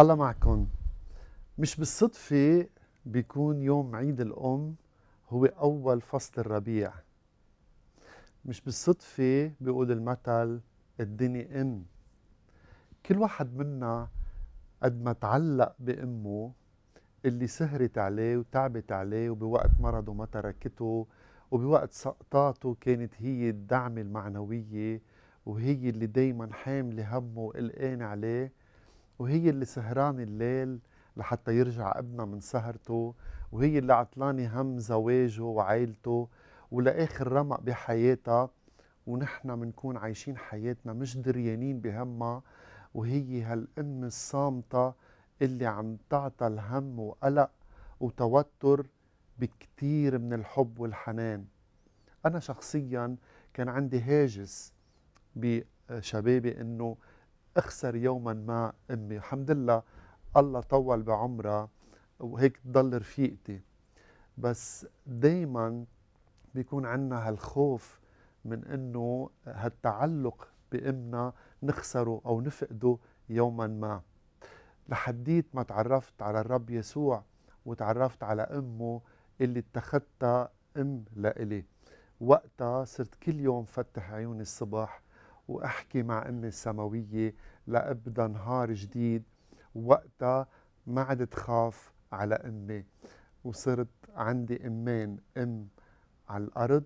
الله معكم مش بالصدفة بيكون يوم عيد الأم هو أول فصل الربيع مش بالصدفة بيقول المثل الدنيا أم كل واحد منا قد ما تعلق بأمه اللي سهرت عليه وتعبت عليه وبوقت مرضه ما تركته وبوقت سقطاته كانت هي الدعم المعنوية وهي اللي دايما حاملة همه وقلقان عليه وهي اللي سهرانة الليل لحتى يرجع ابنها من سهرته وهي اللي عطلانة هم زواجه وعائلته ولآخر رمق بحياتها ونحن منكون عايشين حياتنا مش دريانين بهمها وهي هالأم الصامتة اللي عم تعطى الهم وقلق وتوتر بكتير من الحب والحنان أنا شخصيا كان عندي هاجس بشبابي أنه اخسر يوما ما امي الحمد لله الله طول بعمرها وهيك تضل رفيقتي بس دايما بيكون عندنا هالخوف من انه هالتعلق بامنا نخسره او نفقده يوما ما لحديت ما تعرفت على الرب يسوع وتعرفت على امه اللي اتخذتها ام لإلي وقتها صرت كل يوم فتح عيوني الصبح وأحكي مع أمي السماوية لأبدا نهار جديد وقتها ما عدت خاف على أمي وصرت عندي أمين أم على الأرض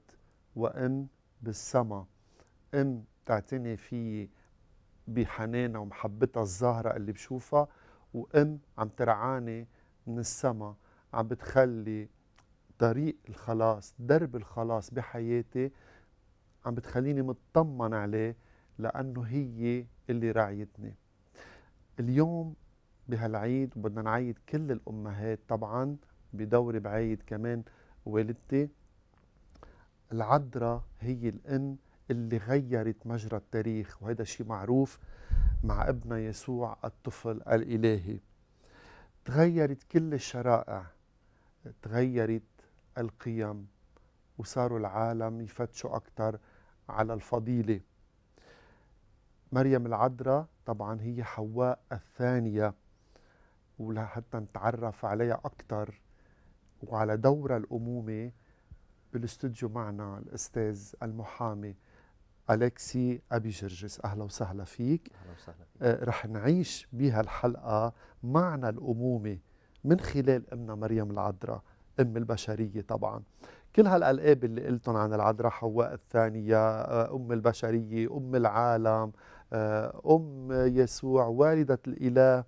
وأم بالسما أم تعتني فيي بحنانها ومحبتها الزهرة اللي بشوفها وأم عم ترعاني من السما عم بتخلي طريق الخلاص درب الخلاص بحياتي عم بتخليني مطمن عليه لأنه هي اللي راعيتني اليوم بهالعيد وبدنا نعيد كل الأمهات طبعا بدوري بعيد كمان والدتي العذراء هي الأم اللي غيرت مجرى التاريخ وهذا شيء معروف مع ابنها يسوع الطفل الإلهي تغيرت كل الشرائع تغيرت القيم وصاروا العالم يفتشوا أكثر على الفضيله مريم العذراء طبعا هي حواء الثانية ولحتى نتعرف عليها أكثر وعلى دورها الأمومة بالاستوديو معنا الأستاذ المحامي أليكسي أبي جرجس أهلا وسهلا فيك أهلا وسهلا فيك آه رح نعيش بهالحلقة معنى الأمومة من خلال أمنا مريم العذراء أم البشرية طبعا كل هالألقاب اللي قلتن عن العذراء حواء الثانية آه، أم البشرية أم العالم آه، أم يسوع والدة الإله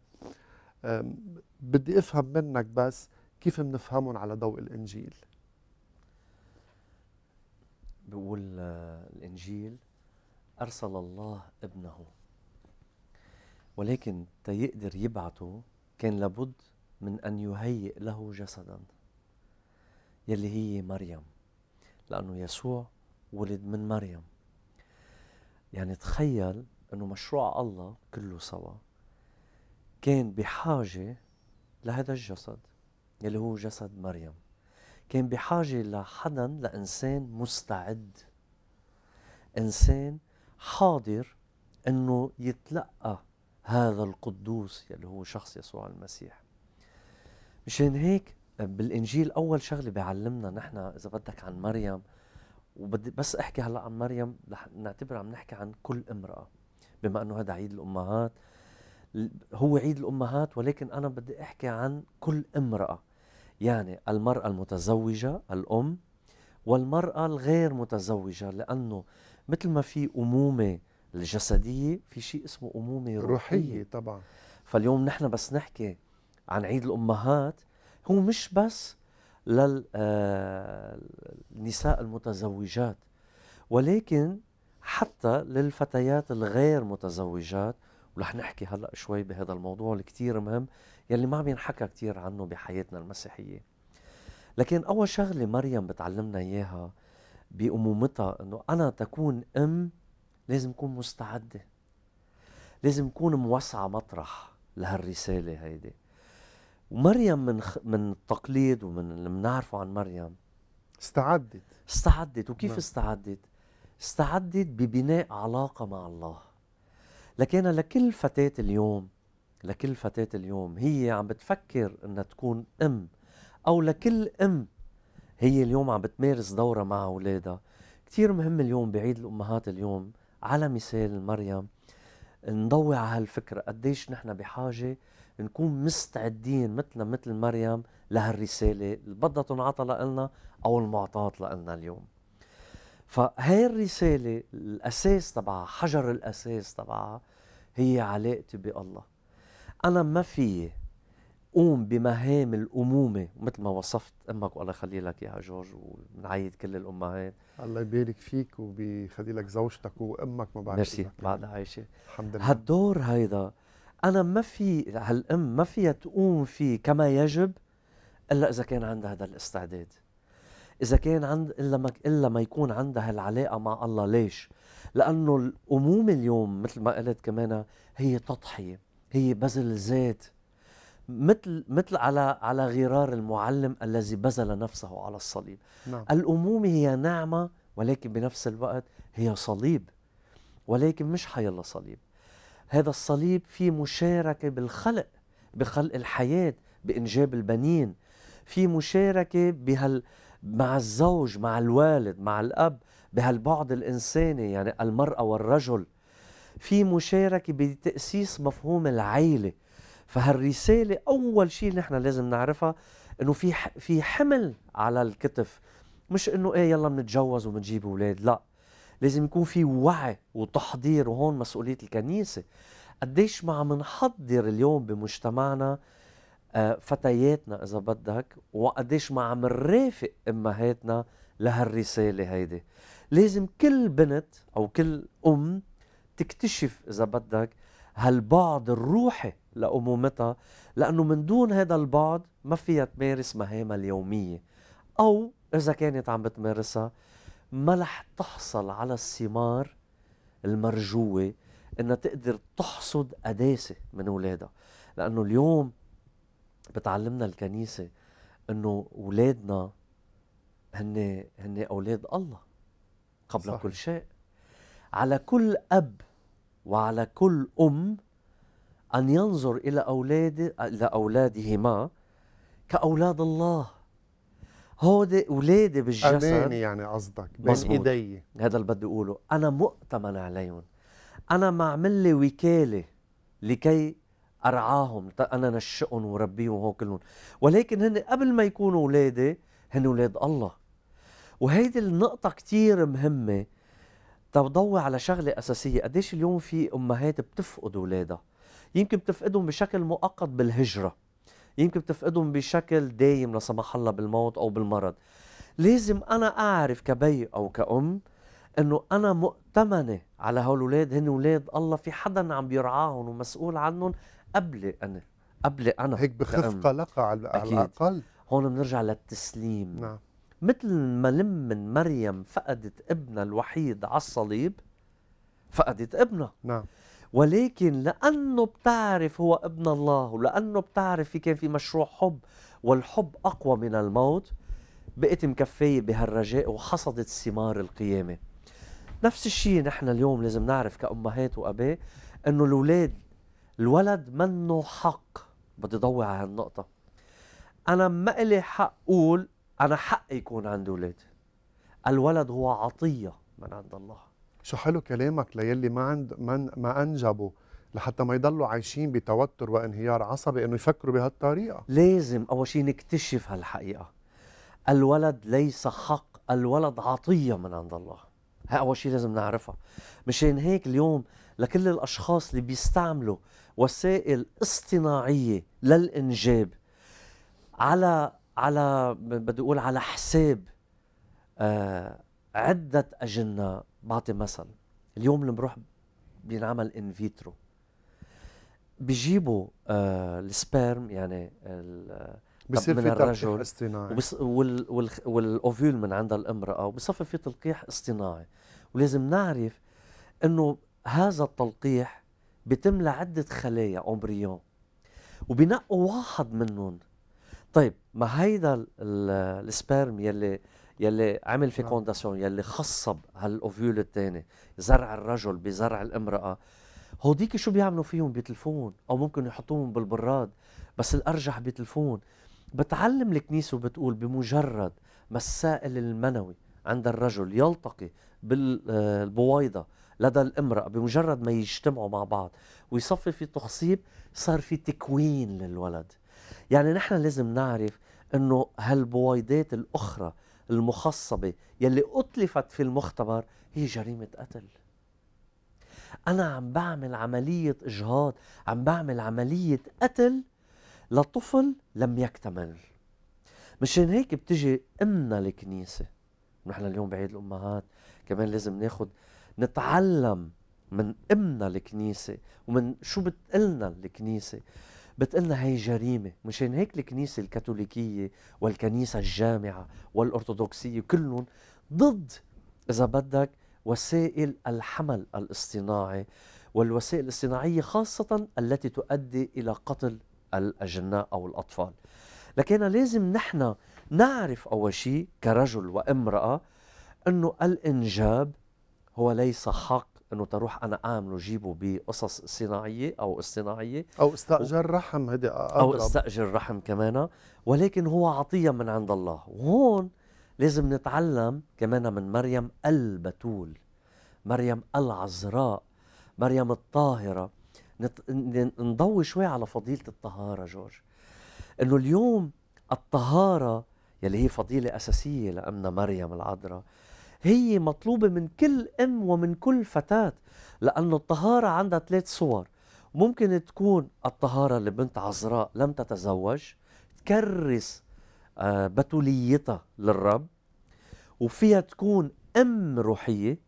بدي أفهم منك بس كيف بنفهمهم على ضوء الإنجيل بيقول آه، الإنجيل أرسل الله ابنه ولكن تيقدر يبعته كان لابد من أن يهيئ له جسدا يلي هي مريم لأنه يسوع ولد من مريم يعني تخيل انه مشروع الله كله سوا كان بحاجه لهذا الجسد يلي هو جسد مريم كان بحاجه لحدا لانسان مستعد انسان حاضر انه يتلقى هذا القدوس يلي هو شخص يسوع المسيح مشان هيك بالانجيل اول شغله بيعلمنا نحن اذا بدك عن مريم وبدي بس احكي هلا عن مريم رح نعتبر عم نحكي عن كل امراه بما انه هذا عيد الامهات هو عيد الامهات ولكن انا بدي احكي عن كل امراه يعني المراه المتزوجه الام والمراه الغير متزوجه لانه مثل ما في امومه الجسديه في شيء اسمه امومه روحيه, روحية طبعا فاليوم نحن بس نحكي عن عيد الامهات هو مش بس للنساء آه، المتزوجات ولكن حتى للفتيات الغير متزوجات ورح نحكي هلا شوي بهذا الموضوع الكتير مهم يلي ما عم ينحكى كتير عنه بحياتنا المسيحيه لكن اول شغله مريم بتعلمنا اياها بامومتها انه انا تكون ام لازم اكون مستعده لازم اكون موسعه مطرح لهالرساله هيدي ومريم من خ... من التقليد ومن اللي بنعرفه عن مريم استعدت استعدت وكيف نعم. استعدت استعدت ببناء علاقه مع الله لكن لكل فتاه اليوم لكل فتاه اليوم هي عم بتفكر انها تكون ام او لكل ام هي اليوم عم بتمارس دورها مع اولادها كثير مهم اليوم بعيد الامهات اليوم على مثال مريم نضوي على هالفكره قديش نحن بحاجه نكون مستعدين مثلنا مثل مريم لهالرساله اللي بدها تنعطى لنا او المعطاه لنا اليوم فهي الرسالة الأساس تبعها حجر الأساس تبعها هي علاقتي بالله أنا ما في قوم بمهام الأمومة مثل ما وصفت أمك والله يخلي لك إياها جورج ونعيد كل الأمهات الله يبارك فيك وبيخلي لك زوجتك وأمك ما بعرف ميرسي بعد عايشة الحمد لله هالدور هيدا أنا ما في هالأم ما فيها تقوم فيه كما يجب إلا إذا كان عندها هذا الاستعداد اذا كان عند الا ما الا ما يكون عندها العلاقه مع الله ليش؟ لانه الامومه اليوم مثل ما قلت كمان هي تضحيه هي بذل ذات مثل مثل على على غرار المعلم الذي بذل نفسه على الصليب نعم. الامومه هي نعمه ولكن بنفس الوقت هي صليب ولكن مش حيلا صليب هذا الصليب في مشاركه بالخلق بخلق الحياه بانجاب البنين في مشاركه بهال مع الزوج مع الوالد مع الأب بهالبعد الإنساني يعني المرأة والرجل في مشاركة بتأسيس مفهوم العيلة فهالرسالة أول شيء نحن لازم نعرفها إنه في في حمل على الكتف مش إنه إيه يلا بنتجوز وبنجيب أولاد لا لازم يكون في وعي وتحضير وهون مسؤولية الكنيسة قديش ما عم نحضر اليوم بمجتمعنا آه، فتياتنا اذا بدك وقديش ما عم نرافق امهاتنا لهالرساله هيدي لازم كل بنت او كل ام تكتشف اذا بدك هالبعد الروحي لامومتها لانه من دون هذا البعد ما فيها تمارس مهامها اليوميه او اذا كانت عم بتمارسها ما رح تحصل على الثمار المرجوه انها تقدر تحصد قداسه من اولادها لانه اليوم بتعلمنا الكنيسه انه اولادنا هن هن اولاد الله قبل صح. كل شيء على كل اب وعلى كل ام ان ينظر الى اولاد الى اولادهما كاولاد الله هودي اولادي بالجسد اماني يعني قصدك بين ايدي هذا اللي بدي اقوله انا مؤتمن عليهم انا معمل لي وكاله لكي ارعاهم انا نشئهم وربيهم هو كلهم ولكن هن قبل ما يكونوا اولادي هن اولاد الله وهيدي النقطة كتير مهمة تضوي على شغلة أساسية قديش اليوم في أمهات بتفقد أولادها يمكن بتفقدهم بشكل مؤقت بالهجرة يمكن بتفقدهم بشكل دايم لا سمح الله بالموت أو بالمرض لازم أنا أعرف كبي أو كأم انه انا مؤتمنه على هالولاد هن اولاد الله في حدا عم بيرعاهم ومسؤول عنهم قبلي انا قبلي انا هيك بخف قلقها على, على الاقل هون بنرجع للتسليم نعم مثل ما لم من مريم فقدت ابنها الوحيد على الصليب فقدت ابنها نعم ولكن لانه بتعرف هو ابن الله ولانه بتعرف في كان في مشروع حب والحب اقوى من الموت بقت مكفيه بهالرجاء وحصدت ثمار القيامه نفس الشيء نحن اليوم لازم نعرف كامهات واباء انه الاولاد الولد منه حق بدي ضوي على هالنقطة أنا ما إلي حق أقول أنا حقي يكون عندي أولاد الولد هو عطية من عند الله شو حلو كلامك ليلي ما عند من ما أنجبوا لحتى ما يضلوا عايشين بتوتر وانهيار عصبي انه يفكروا بهالطريقه لازم اول شيء نكتشف هالحقيقه الولد ليس حق الولد عطيه من عند الله هاي اول شيء لازم نعرفها مشان هيك اليوم لكل الاشخاص اللي بيستعملوا وسائل اصطناعيه للانجاب على على بدي اقول على حساب آه عده اجنه بعطي مثل اليوم اللي بروح بينعمل انفيترو بيجيبوا آه السبيرم يعني آه، بصير في تلقيح اصطناعي وال وال والاوفيول من عند الامراه وبصفي في تلقيح اصطناعي ولازم نعرف انه هذا التلقيح بتملى عدة خلايا أمبريون وبنقوا واحد منهم طيب ما هيدا السبرم يلي يلي عمل فيكونداسيون آه. يلي خصب هالاوفيول الثاني زرع الرجل بزرع الامراه هوديك شو بيعملوا فيهم بيتلفون او ممكن يحطوهم بالبراد بس الارجح بيتلفون بتعلم الكنيسه وبتقول بمجرد ما السائل المنوي عند الرجل يلتقي بالبويضه آه، لدى الامرأة بمجرد ما يجتمعوا مع بعض ويصفي في تخصيب صار في تكوين للولد يعني نحن لازم نعرف انه هالبويضات الاخرى المخصبة يلي أتلفت في المختبر هي جريمة قتل أنا عم بعمل عملية إجهاض عم بعمل عملية قتل لطفل لم يكتمل مشان هيك بتجي امنا الكنيسه نحن اليوم بعيد الامهات كمان لازم ناخذ نتعلم من امنا الكنيسه ومن شو بتقلنا الكنيسه بتقلنا هي جريمة مشان هيك الكنيسة الكاثوليكية والكنيسة الجامعة والأرثوذكسية كلهم ضد إذا بدك وسائل الحمل الاصطناعي والوسائل الاصطناعية خاصة التي تؤدي إلى قتل الأجناء أو الأطفال لكن لازم نحن نعرف أول شيء كرجل وامرأة أنه الإنجاب هو ليس حق انه تروح انا اعمله جيبه بقصص صناعيه او اصطناعيه او استاجر و... رحم هيدي او استاجر رحم كمان ولكن هو عطيه من عند الله وهون لازم نتعلم كمان من مريم البتول مريم العذراء مريم الطاهره نت... نضوي شوي على فضيله الطهاره جورج انه اليوم الطهاره يلي هي فضيله اساسيه لامنا مريم العذراء هي مطلوبة من كل أم ومن كل فتاة لأن الطهارة عندها ثلاث صور ممكن تكون الطهارة لبنت عذراء لم تتزوج تكرس آه، بتوليتها للرب وفيها تكون أم روحية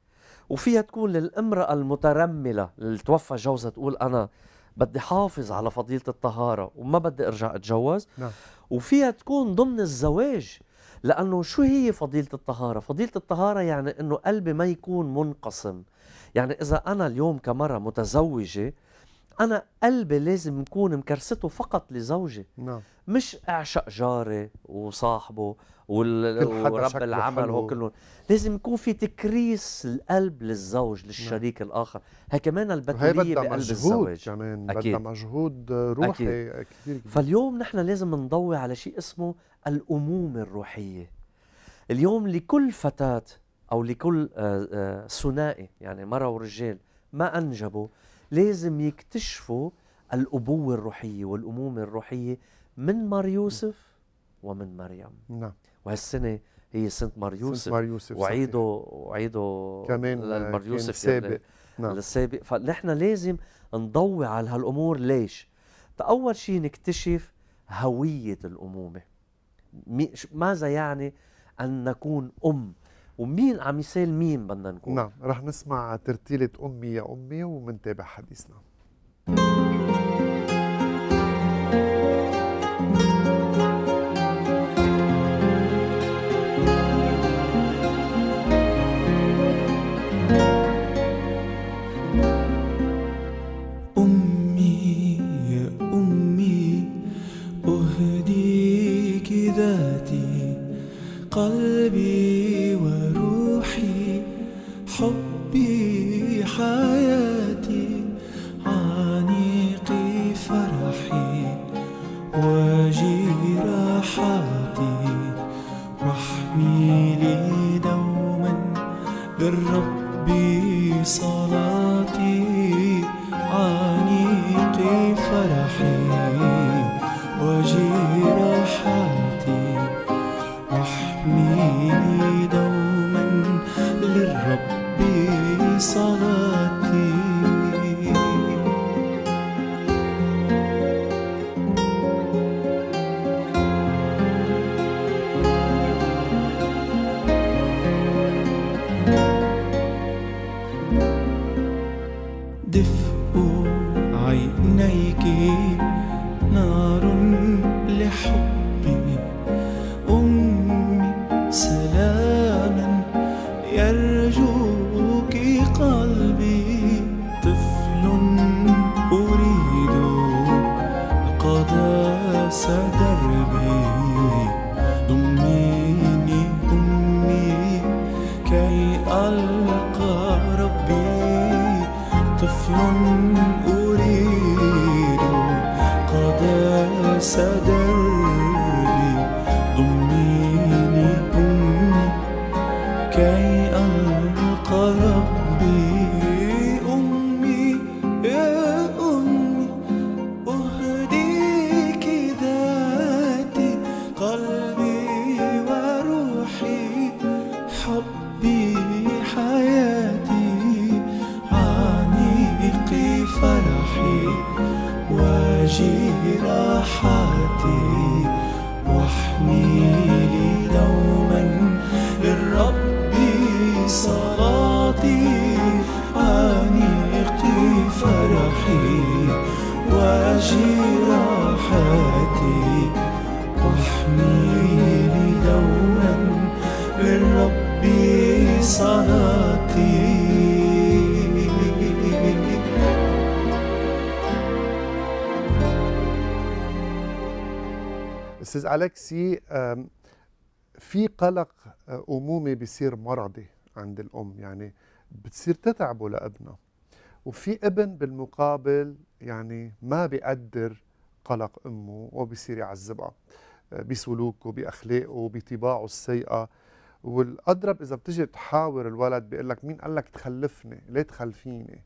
وفيها تكون للامرأة المترملة اللي توفى جوزها تقول أنا بدي حافظ على فضيلة الطهارة وما بدي أرجع أتجوز نعم. وفيها تكون ضمن الزواج لأنه شو هي فضيلة الطهارة؟ فضيلة الطهارة يعني أنه قلبي ما يكون منقسم يعني إذا أنا اليوم كمرة متزوجة انا قلبي لازم يكون مكرسته فقط لزوجي نعم مش اعشق جاري وصاحبه ورب العمل هو كلهم لازم يكون في تكريس القلب للزوج نعم. للشريك نعم. الاخر هي كمان البتريه بقلب الزواج كمان أكيد. بدها مجهود روحي أكيد. كثير فاليوم نحن لازم نضوي على شيء اسمه الامومه الروحيه اليوم لكل فتاه او لكل آه، آه، ثنائي يعني مره ورجال ما انجبوا لازم يكتشفوا الأبوة الروحية والأمومة الروحية من مار نعم. يوسف ومن مريم نعم وهالسنة هي سنة مار يوسف, مار يوسف وعيده وعيده كمان للمار آه، يوسف السابق نعم السابق فنحن لازم نضوي على هالأمور ليش؟ فأول شيء نكتشف هوية الأمومة ماذا يعني أن نكون أم ومين عم يسال مين بدنا نقول نعم رح نسمع ترتيلة أمي يا أمي ومنتابع حديثنا قلبي يعطي فرحي وجيرحي to be جراحاتي واحميني دوما ربي صلاتي استاذ الكسي في قلق آه، امومي بيصير مرضي عند الام يعني بتصير تتعبه لابنها وفي ابن بالمقابل يعني ما بيقدر قلق امه وبصير يعذبها آه، بسلوكه باخلاقه بطباعه السيئه والاضرب اذا بتجي تحاور الولد بيقول لك مين قال لك تخلفني ليه تخلفيني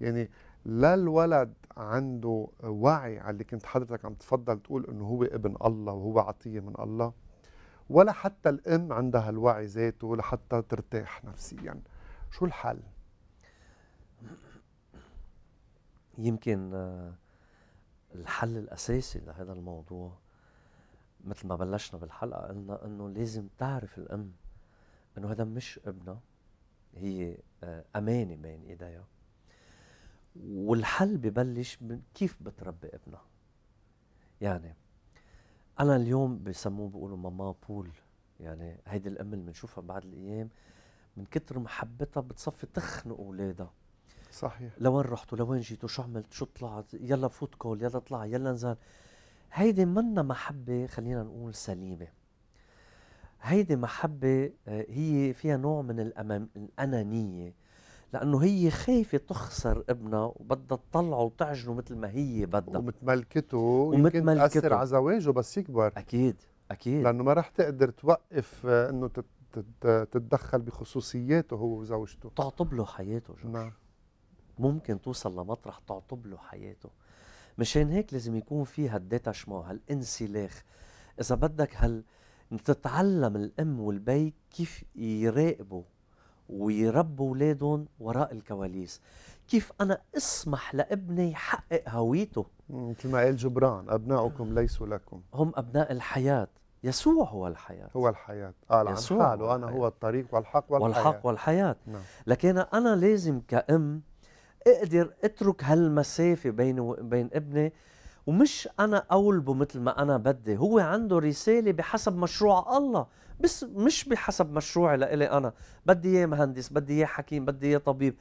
يعني لا الولد عنده وعي على اللي كنت حضرتك عم تفضل تقول انه هو ابن الله وهو عطيه من الله ولا حتى الام عندها الوعي ذاته لحتى ترتاح نفسيا شو الحل يمكن آه، الحل الاساسي لهذا الموضوع مثل ما بلشنا بالحلقه قلنا انه لازم تعرف الام انه هذا مش ابنها هي آه، امانه بين ايديها والحل ببلش من كيف بتربي ابنها يعني انا اليوم بسموه بيقولوا ماما بول يعني هيدي الام اللي بنشوفها بعد الايام من كتر محبتها بتصفي تخنق اولادها صحيح لوين رحتوا لوين جيتوا شو عملت شو طلعت يلا فوت كول يلا طلع يلا نزل هيدي منا محبة خلينا نقول سليمة هيدي محبة آه، هي فيها نوع من الأمام الأنانية لأنه هي خايفة تخسر ابنها وبدها تطلعه وتعجنه مثل ما هي بدها ومتملكته ومتملكته تأثر على زواجه بس يكبر أكيد أكيد لأنه ما رح تقدر توقف آه، إنه تتدخل بخصوصياته هو وزوجته تعطب له حياته جورج نعم ممكن توصل لمطرح تعطب له حياته مشان هيك لازم يكون في هالديتاشمون هالانسلاخ اذا بدك هال تتعلم الام والبي كيف يراقبوا ويربوا اولادهم وراء الكواليس كيف انا اسمح لابني يحقق هويته مثل ما قال جبران ابناؤكم ليسوا لكم هم ابناء الحياه يسوع هو الحياة هو الحياة قال آه، عن حاله أنا هو الطريق والحق والحياة والحق والحياة نعم. لكن أنا لازم كأم اقدر اترك هالمسافه بيني وبين ابني ومش انا اولبه مثل ما انا بدي هو عنده رساله بحسب مشروع الله بس مش بحسب مشروعي لإلي انا بدي اياه مهندس بدي اياه حكيم بدي اياه طبيب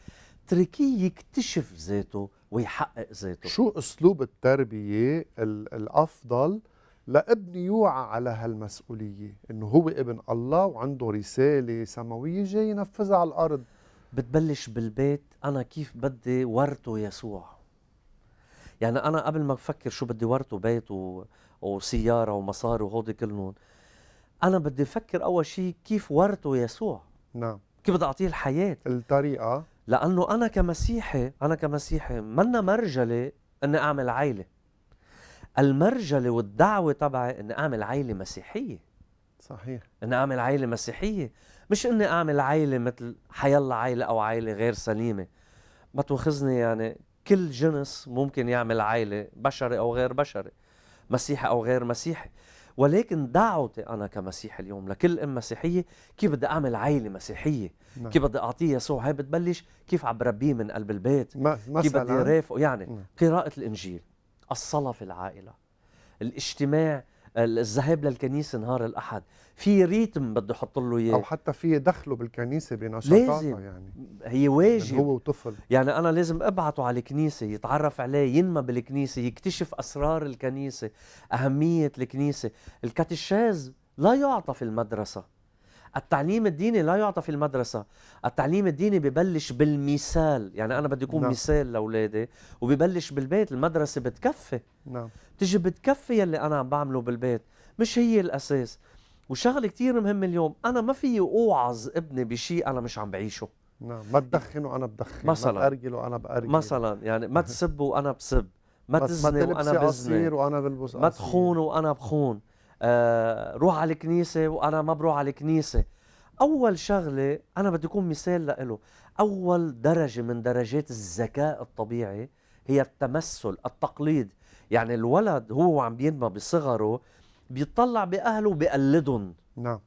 اتركيه يكتشف ذاته ويحقق ذاته شو اسلوب التربيه الافضل لابني يوعى على هالمسؤوليه انه هو ابن الله وعنده رساله سماويه جاي ينفذها على الارض بتبلش بالبيت انا كيف بدي ورته يسوع يعني انا قبل ما بفكر شو بدي ورته بيت و... وسياره ومصاري وهودي كلهم انا بدي افكر اول شيء كيف ورته يسوع نعم كيف بدي اعطيه الحياه الطريقه لانه انا كمسيحي انا كمسيحي منا مرجله اني اعمل عائله المرجله والدعوه تبعي اني اعمل عائله مسيحيه صحيح اني اعمل عائله مسيحيه مش اني اعمل عائله مثل حيلا عائله او عائله غير سليمه ما تواخذني يعني كل جنس ممكن يعمل عائله بشري او غير بشري مسيحي او غير مسيحي ولكن دعوتي انا كمسيحي اليوم لكل ام مسيحيه كيف بدي اعمل عائله مسيحيه نعم. كيف بدي اعطيه يسوع هي بتبلش كيف عم بربيه من قلب البيت مثلا كيف بدي رافقه يعني نعم. قراءه الانجيل الصلاه في العائله الاجتماع الذهاب للكنيسه نهار الاحد في ريتم بده يحط له اياه او حتى في دخله بالكنيسه بنشاطاتها يعني هي واجب هو وطفل يعني انا لازم ابعته على الكنيسه يتعرف عليه ينمى بالكنيسه يكتشف اسرار الكنيسه اهميه الكنيسه الكاتشاز لا يعطى في المدرسه التعليم الديني لا يعطى في المدرسة التعليم الديني ببلش بالمثال يعني أنا بدي أكون نعم. مثال لأولادي وببلش بالبيت المدرسة بتكفي نعم تجي بتكفي يلي انا عم بعمله بالبيت مش هي الاساس وشغله كتير مهمه اليوم انا ما فيي اوعظ ابني بشيء انا مش عم بعيشه نعم ما تدخن وانا بدخن مثلا ما تأرجل وانا بأرجل مثلا يعني ما تسب وانا بسب ما تزني وانا بزني وانا بلبس ما تخون وانا بخون آه روح على الكنيسه وانا ما بروح على الكنيسه اول شغله انا بدي اكون مثال له اول درجه من درجات الذكاء الطبيعي هي التمثل التقليد يعني الولد هو عم بينمى بصغره بيطلع باهله وبقلدهم نعم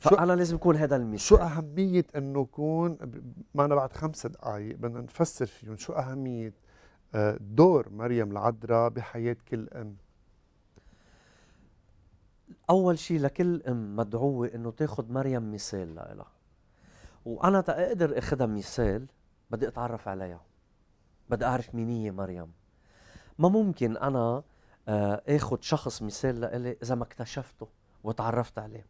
فانا لازم يكون هذا المثال شو اهميه انه يكون معنا بعد خمس دقائق بدنا نفسر فيهم شو اهميه آه، دور مريم العذراء بحياه كل ام اول شيء لكل ام مدعوه انه تاخذ مريم مثال لها وانا تقدر اخذها مثال بدي اتعرف عليها بدي اعرف مين هي مريم ما ممكن انا آه، اخذ شخص مثال لإلي اذا ما اكتشفته وتعرفت عليه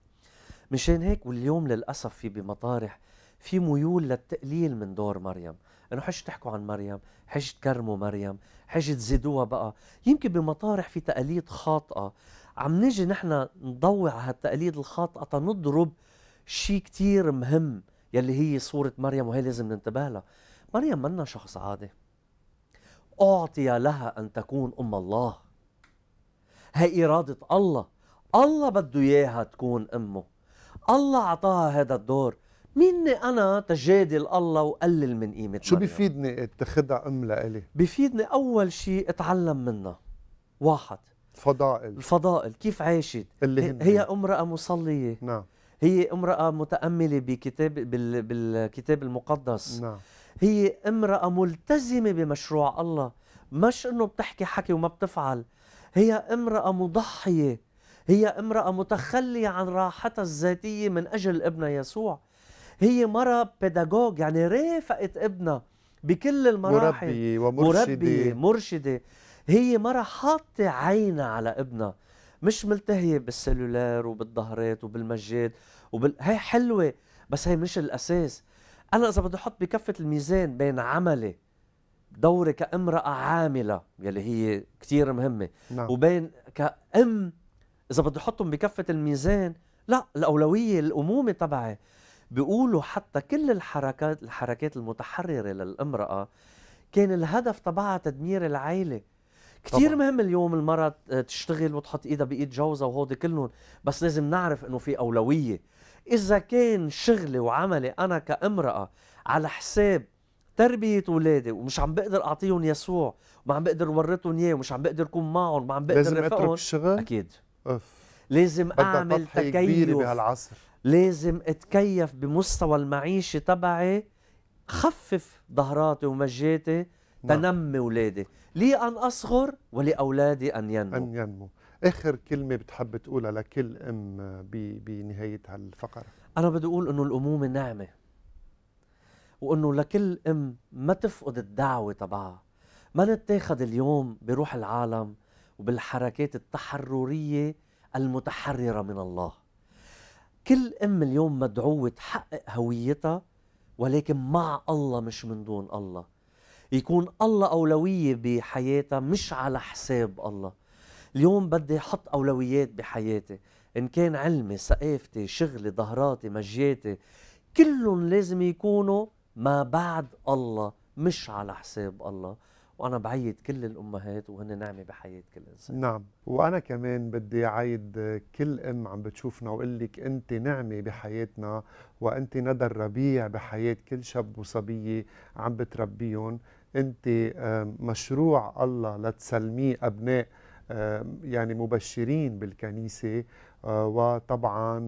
مشان هيك واليوم للاسف في بمطارح في ميول للتقليل من دور مريم انه حش تحكوا عن مريم حش تكرموا مريم حش تزيدوها بقى يمكن بمطارح في تقاليد خاطئه عم نجي نحن نضوي على هالتقاليد الخاطئه تنضرب شيء كتير مهم يلي هي صوره مريم وهي لازم ننتبه لها مريم منا شخص عادي أعطي لها أن تكون أم الله هي إرادة الله الله بده إياها تكون أمه الله أعطاها هذا الدور مني أنا تجادل الله وقلل من قيمة شو مريم. بيفيدني اتخذها أم لإلي؟ بيفيدني أول شيء اتعلم منها واحد الفضائل الفضائل كيف عاشت اللي هي, هي امرأة مصلية نعم هي امرأة متأملة بكتاب بالكتاب المقدس نعم هي امرأة ملتزمة بمشروع الله مش انه بتحكي حكي وما بتفعل هي امرأة مضحية هي امرأة متخلية عن راحتها الذاتية من أجل ابنها يسوع هي مرة بيداغوج يعني رافقت ابنها بكل المراحل مربية ومرشدة مربية مرشدة هي مرة حاطة عينها على ابنها مش ملتهية بالسلولار وبالظهرات وبالمجاد وبال... هي حلوة بس هي مش الأساس انا اذا بدي احط بكفه الميزان بين عملي دوري كامراه عامله يلي هي كثير مهمه نعم. وبين كام اذا بدي احطهم بكفه الميزان لا الاولويه الامومه تبعي بيقولوا حتى كل الحركات الحركات المتحرره للامراه كان الهدف تبعها تدمير العائله كثير مهم اليوم المرأة تشتغل وتحط ايدها بايد جوزها وهودي كلهم بس لازم نعرف انه في اولوية إذا كان شغلي وعملي أنا كامرأة على حساب تربية ولادي ومش عم بقدر أعطيهم يسوع وما عم بقدر ورطهم إياه ومش عم بقدر كون معهم ما عم بقدر لازم أترك الشغل؟ أكيد أوف. لازم أعمل تكيف بهالعصر لازم أتكيف بمستوى المعيشة تبعي خفف ظهراتي ومجاتي نعم. تنمي ولادي لي أن أصغر ولأولادي أن ينمو أن ينمو اخر كلمه بتحب تقولها لكل ام بنهايه هالفقره انا بدي اقول انه الامومه نعمه وانه لكل ام ما تفقد الدعوه تبعها ما نتاخد اليوم بروح العالم وبالحركات التحرريه المتحرره من الله كل ام اليوم مدعوه تحقق هويتها ولكن مع الله مش من دون الله يكون الله أولوية بحياتها مش على حساب الله اليوم بدي احط اولويات بحياتي ان كان علمي ثقافتي شغلي ظهراتي مجياتي كلهم لازم يكونوا ما بعد الله مش على حساب الله وانا بعيد كل الامهات وهن نعمه بحياه كل انسان نعم وانا كمان بدي اعيد كل ام عم بتشوفنا واقول لك انت نعمه بحياتنا وانت ندى الربيع بحياه كل شاب وصبيه عم بتربيهم انت آه، مشروع الله لتسلميه ابناء يعني مبشرين بالكنيسة آه، وطبعا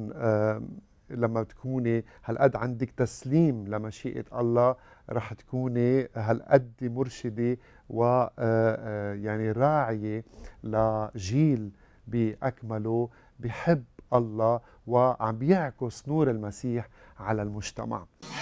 لما تكوني هالقد عندك تسليم لمشيئة الله رح تكوني هالقد مرشدة و آه، آه، يعني راعية لجيل بأكمله بحب الله وعم بيعكس نور المسيح على المجتمع